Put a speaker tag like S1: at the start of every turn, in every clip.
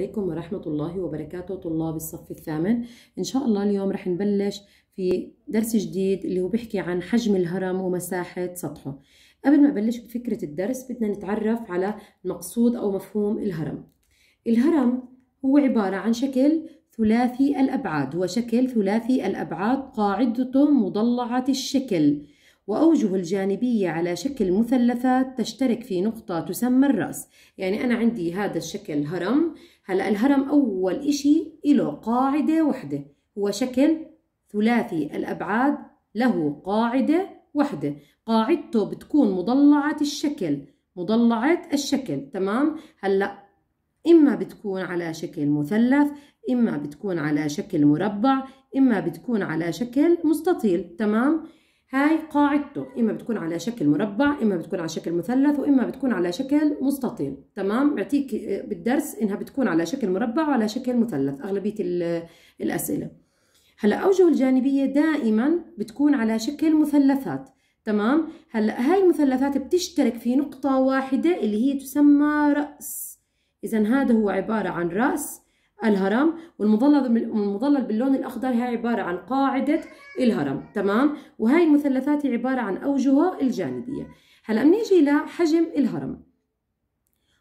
S1: عليكم ورحمة الله وبركاته طلاب الصف الثامن إن شاء الله اليوم رح نبلش في درس جديد اللي هو بيحكي عن حجم الهرم ومساحة سطحه قبل ما أبلش بفكرة الدرس بدنا نتعرف على مقصود أو مفهوم الهرم الهرم هو عبارة عن شكل ثلاثي الأبعاد هو شكل ثلاثي الأبعاد قاعدته مضلعة الشكل وأوجه الجانبية على شكل مثلثات تشترك في نقطة تسمى الرأس يعني أنا عندي هذا الشكل هرم هلا الهرم أول إشي له قاعدة وحدة هو شكل ثلاثي الأبعاد له قاعدة وحدة قاعدته بتكون مضلعة الشكل مضلعة الشكل تمام هلا إما بتكون على شكل مثلث إما بتكون على شكل مربع إما بتكون على شكل مستطيل تمام هاي قاعدته إما بتكون على شكل مربع إما بتكون على شكل مثلث وإما بتكون على شكل مستطيل تمام بعطيك بالدرس إنها بتكون على شكل مربع وعلى شكل مثلث أغلبية الأسئلة هلا أوجه الجانبية دائما بتكون على شكل مثلثات تمام هلا هاي المثلثات بتشترك في نقطة واحدة اللي هي تسمى رأس إذا هذا هو عبارة عن رأس الهرم والمظلل المظلل باللون الأخضر هي عبارة عن قاعدة الهرم تمام وهي المثلثات عبارة عن أوجهه الجانبية هلأ بنيجي لحجم الهرم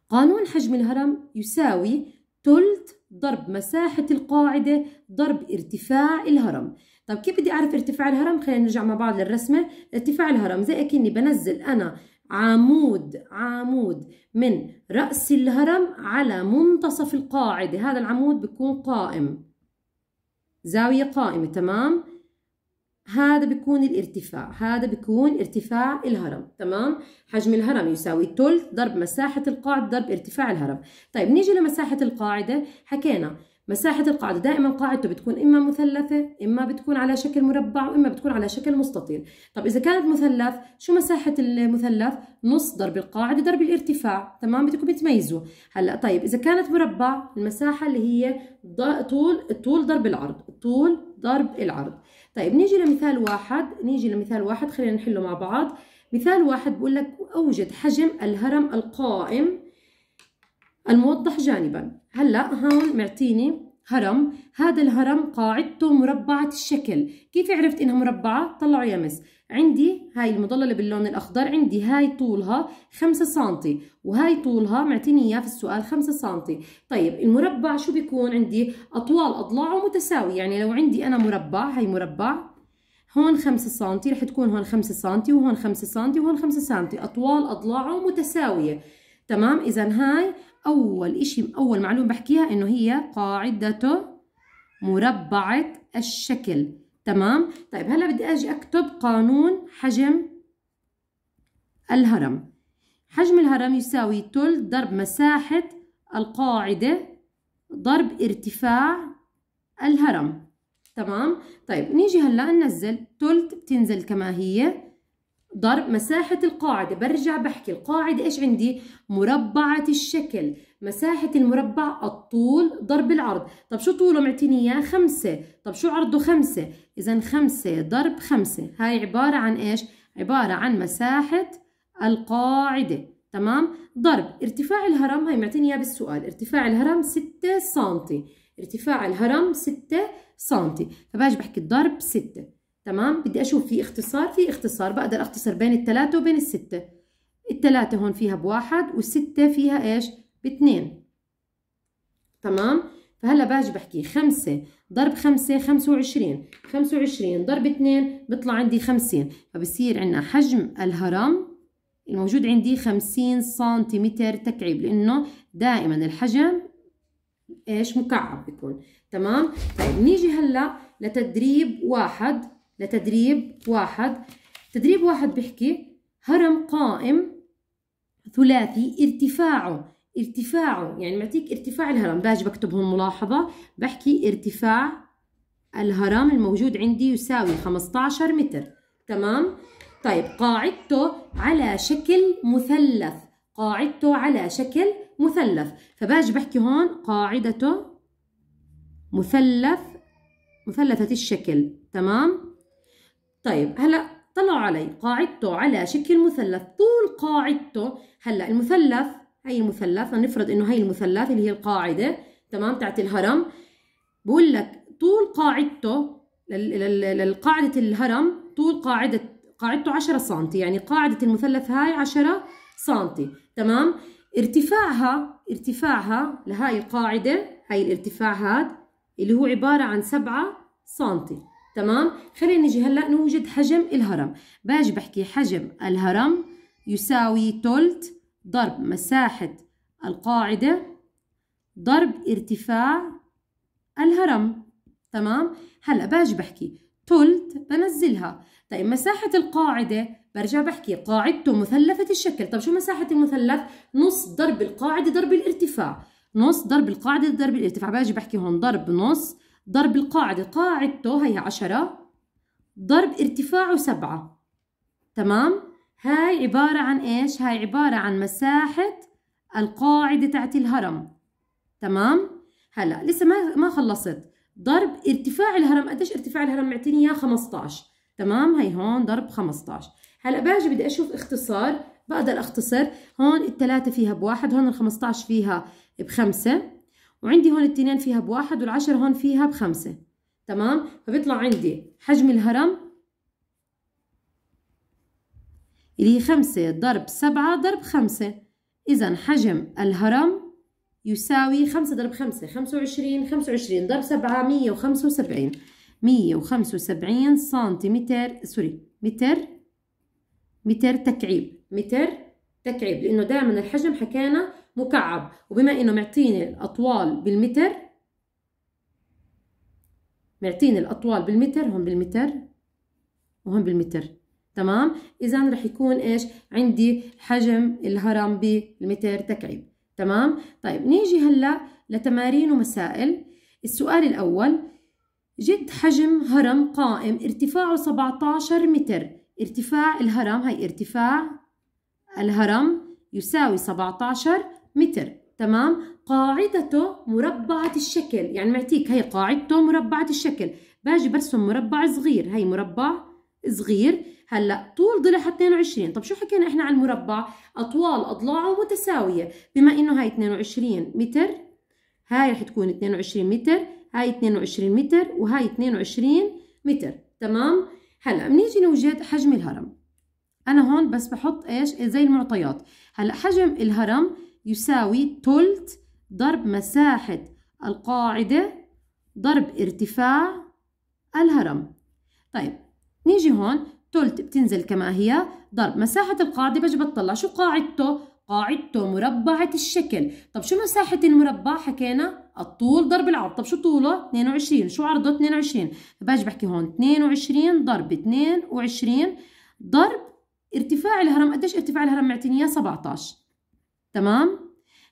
S1: قانون حجم الهرم يساوي ثلث ضرب مساحة القاعدة ضرب ارتفاع الهرم طب كيف بدي أعرف ارتفاع الهرم؟ خلينا نرجع مع بعض للرسمة ارتفاع الهرم زي أكني بنزل أنا عمود عمود من رأس الهرم على منتصف القاعدة هذا العمود بيكون قائم زاوية قائمة تمام هذا بيكون الارتفاع هذا بيكون ارتفاع الهرم تمام حجم الهرم يساوي ثلث ضرب مساحة القاعدة ضرب ارتفاع الهرم طيب نيجي لمساحة القاعدة حكينا مساحة القاعدة دائما قاعدته بتكون إما مثلثة إما بتكون على شكل مربع وإما بتكون على شكل مستطيل طب إذا كانت مثلث شو مساحة المثلث نص ضرب القاعدة ضرب الارتفاع تمام بدكم بتميزوا هلا طيب إذا كانت مربع المساحة اللي هي طول الطول ضرب العرض الطول ضرب العرض طيب نيجي لمثال واحد نيجي لمثال واحد خلينا نحله مع بعض مثال واحد بقول لك أوجد حجم الهرم القائم الموضح جانبا هلا هون معطيني هرم هذا الهرم قاعدته مربعة الشكل كيف عرفت انها مربعة؟ طلعوا يا مس عندي هاي المضللة باللون الاخضر عندي هاي طولها 5 سم وهاي طولها معطيني اياه في السؤال 5 سم طيب المربع شو بيكون عندي اطوال اضلاعه متساوية يعني لو عندي انا مربع هاي مربع هون 5 سم رح تكون هون 5 سم وهون 5 سم وهون 5 سم اطوال اضلاعه متساوية تمام اذا هاي أول إشي أول معلومة بحكيها إنه هي قاعدة مربعة الشكل تمام طيب هلا بدي أجي أكتب قانون حجم الهرم حجم الهرم يساوي تل ضرب مساحة القاعدة ضرب ارتفاع الهرم تمام طيب نيجي هلا ننزل تلت بتنزل كما هي ضرب مساحة القاعدة برجع بحكي القاعدة إيش عندي مربعة الشكل مساحة المربع الطول ضرب العرض طب شو طوله معطيني إياه خمسة طب شو عرضه خمسة إذا خمسة ضرب خمسة هاي عبارة عن إيش عبارة عن مساحة القاعدة تمام ضرب ارتفاع الهرم هي معطيني إياه بالسؤال ارتفاع الهرم ستة سنتي ارتفاع الهرم ستة سنتي فباجي بحكي الضرب ستة تمام بدي اشوف في اختصار في اختصار بقدر اختصر بين الثلاثه وبين السته الثلاثه هون فيها بواحد والسته فيها ايش باثنين تمام فهلا باجي بحكي خمسة ضرب خمسة خمسة وعشرين خمسة وعشرين ضرب اثنين بطلع عندي خمسين فبصير عندنا حجم الهرم الموجود عندي خمسين سنتيمتر تكعيب لأنه دائما الحجم ايش مكعب بيكون تمام طيب نيجي هلا لتدريب واحد لتدريب واحد تدريب واحد بيحكي هرم قائم ثلاثي ارتفاعه ارتفاعه يعني معطيك ارتفاع الهرم باجي بكتب هون ملاحظة بحكي ارتفاع الهرم الموجود عندي يساوي 15 متر تمام طيب قاعدته على شكل مثلث قاعدته على شكل مثلث فباجي بحكي هون قاعدته مثلث مثلثة الشكل تمام طيب هلا طلعوا علي قاعدته على شكل مثلث طول قاعدته هلا المثلث هي المثلث نفرض انه هي المثلث اللي هي القاعده تمام تاعت الهرم بقول لك طول قاعدته للقاعده الهرم طول قاعدة قاعدته 10 سم يعني قاعدة المثلث هاي 10 سم تمام ارتفاعها ارتفاعها لهاي القاعدة هاي الارتفاع هاد اللي هو عبارة عن 7 سم تمام خلينا نجي هلا نوجد حجم الهرم باجي بحكي حجم الهرم يساوي تلت ضرب مساحة القاعدة ضرب ارتفاع الهرم تمام هلا باجي بحكي تلت بنزلها طيب مساحة القاعدة برجع بحكي قاعدته مثلثة الشكل طب شو مساحة المثلث نص ضرب القاعدة ضرب الارتفاع نص ضرب القاعدة ضرب الارتفاع باجي بحكي هون ضرب نص ضرب القاعدة قاعدته هي عشرة ضرب ارتفاعه سبعة تمام هاي عبارة عن إيش هاي عبارة عن مساحة القاعدة تاعت الهرم تمام هلا لسه ما ما خلصت ضرب ارتفاع الهرم قديش ارتفاع الهرم معطيني اياه 15 تمام هي هون ضرب 15 هلا باجي بدي اشوف اختصار بقدر اختصر هون الثلاثة فيها بواحد هون ال 15 فيها بخمسة وعندي هون التنين فيها بواحد والعشرة هون فيها بخمسة تمام فبيطلع عندي حجم الهرم اللي هي خمسة ضرب سبعة ضرب خمسة إذا حجم الهرم يساوي خمسة ضرب خمسة خمسة وعشرين خمسة وعشرين ضرب سبعة مية وخمسة وسبعين مية وخمسة وسبعين سنتيمتر سوري متر متر تكعيب متر تكعيب لأنه دائما الحجم حكينا مكعب وبما انه معطيني الاطوال بالمتر معطيني الاطوال بالمتر هون بالمتر وهون بالمتر تمام اذا رح يكون ايش عندي حجم الهرم بالمتر تكعيب تمام طيب نيجي هلا لتمارين ومسائل السؤال الاول جد حجم هرم قائم ارتفاعه 17 متر ارتفاع الهرم هي ارتفاع الهرم يساوي 17 متر تمام قاعدته مربعة الشكل يعني معطيك هي قاعدته مربعة الشكل باجي برسم مربع صغير هي مربع صغير هلا طول ضلع 22 طب شو حكينا احنا عن المربع اطوال اضلاعه متساويه بما انه هاي 22 متر هاي رح تكون 22 متر هاي 22 متر وهاي 22 متر تمام هلا بنيجي نوجد حجم الهرم انا هون بس بحط ايش زي المعطيات هلا حجم الهرم يساوي تلت ضرب مساحة القاعدة ضرب ارتفاع الهرم طيب نيجي هون تلت بتنزل كما هي ضرب مساحة القاعدة بجي بطلع شو قاعدته قاعدته مربعة الشكل طب شو مساحة المربع حكينا الطول ضرب العرض طب شو طوله 22 شو عرضه 22 باجي بحكي هون 22 ضرب 22 ضرب ارتفاع الهرم قديش ارتفاع الهرم معتني اياه 17 تمام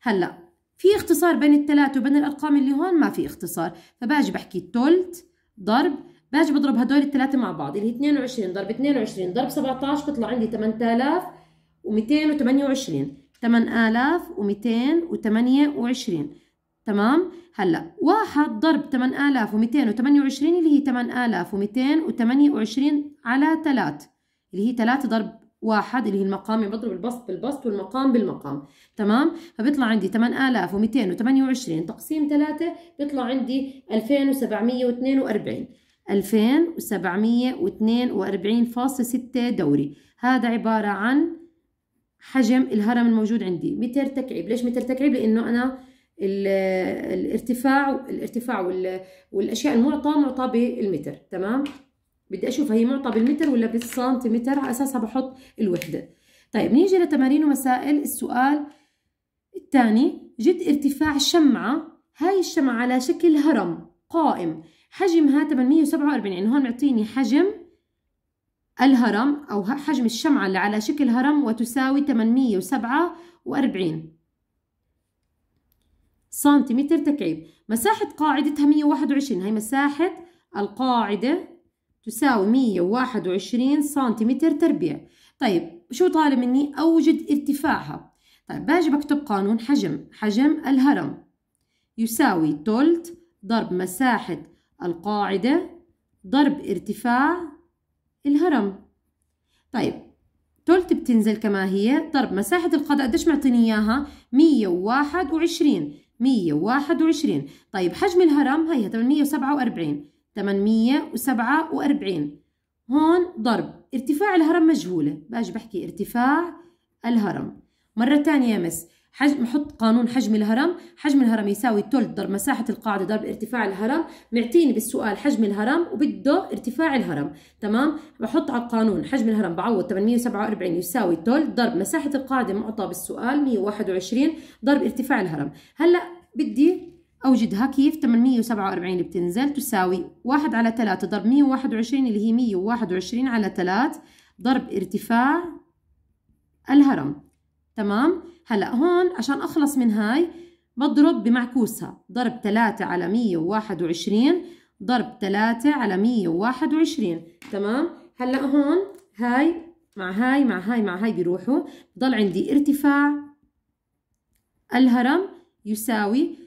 S1: هلا في اختصار بين الثلاثة وبين الأرقام اللي هون ما في اختصار فباجي بحكي تلت ضرب باجي بضرب هدول الثلاثة مع بعض اللي هي 22 ضرب 22 ضرب 17 بيطلع عندي 8228 8228 تمام هلا واحد ضرب 8228 اللي هي 8228 على 3 اللي هي 3 ضرب واحد اللي هي المقام بضرب البسط بالبسط والمقام بالمقام تمام فبيطلع عندي 8228 تقسيم 3 بيطلع عندي 2742 2742.6 دوري هذا عبارة عن حجم الهرم الموجود عندي متر تكعيب ليش متر تكعيب لأنه أنا الارتفاع الارتفاع والاشياء المعطاه معطاه بالمتر تمام بدي اشوف هي معطى بالمتر ولا بالسنتيمتر على اساسها بحط الوحده طيب نيجي لتمارين ومسائل السؤال الثاني جد ارتفاع شمعه هاي الشمعه على شكل هرم قائم حجمها 847 يعني هون معطيني حجم الهرم او حجم الشمعه اللي على شكل هرم وتساوي 847 سنتيمتر تكعيب مساحه قاعدتها 121 هي مساحه القاعده تساوي 121 سنتيمتر تربيع طيب شو طالب مني أوجد ارتفاعها طيب باجي بكتب قانون حجم حجم الهرم يساوي تلت ضرب مساحة القاعدة ضرب ارتفاع الهرم طيب تلت بتنزل كما هي ضرب مساحة القاعدة قديش معطيني إياها 121 121 طيب حجم الهرم هيها 847 847 هون ضرب ارتفاع الهرم مجهولة باجي بحكي ارتفاع الهرم مرة ثانية يا مس حجم حط قانون حجم الهرم حجم الهرم يساوي تلت ضرب مساحة القاعدة ضرب ارتفاع الهرم معطيني بالسؤال حجم الهرم وبده ارتفاع الهرم تمام بحط على القانون حجم الهرم بعوض 847 يساوي تلت ضرب مساحة القاعدة معطى بالسؤال 121 ضرب ارتفاع الهرم هلأ بدي أوجدها كيف 847 بتنزل تساوي 1 على 3 ضرب 121 اللي هي 121 على 3 ضرب ارتفاع الهرم تمام هلأ هون عشان أخلص من هاي بضرب بمعكوسها ضرب 3 على 121 ضرب 3 على 121 تمام هلأ هون هاي مع هاي مع هاي مع هاي بيروحوا ضل عندي ارتفاع الهرم يساوي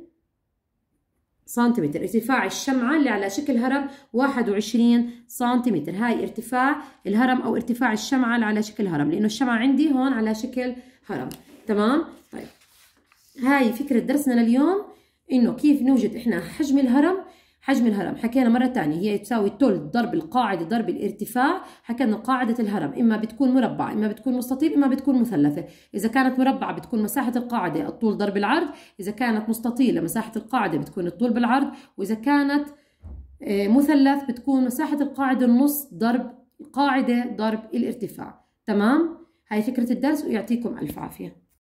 S1: سنتيمتر ارتفاع الشمعة اللي على شكل هرم 21 سنتيمتر هاي ارتفاع الهرم أو ارتفاع الشمعة اللي على شكل هرم لأنه الشمعة عندي هون على شكل هرم تمام طيب هاي فكرة درسنا لليوم إنه كيف نوجد إحنا حجم الهرم حجم الهرم حكينا مرة تانية هي تساوي تول ضرب القاعدة ضرب الارتفاع حكينا قاعدة الهرم إما بتكون مربع إما بتكون مستطيل إما بتكون مثلثة إذا كانت مربعة بتكون مساحة القاعدة الطول ضرب العرض إذا كانت مستطيلة مساحة القاعدة بتكون الطول بالعرض وإذا كانت آه، مثلث بتكون مساحة القاعدة النص ضرب القاعدة ضرب الارتفاع تمام هاي فكرة الدرس ويعطيكم ألف عافية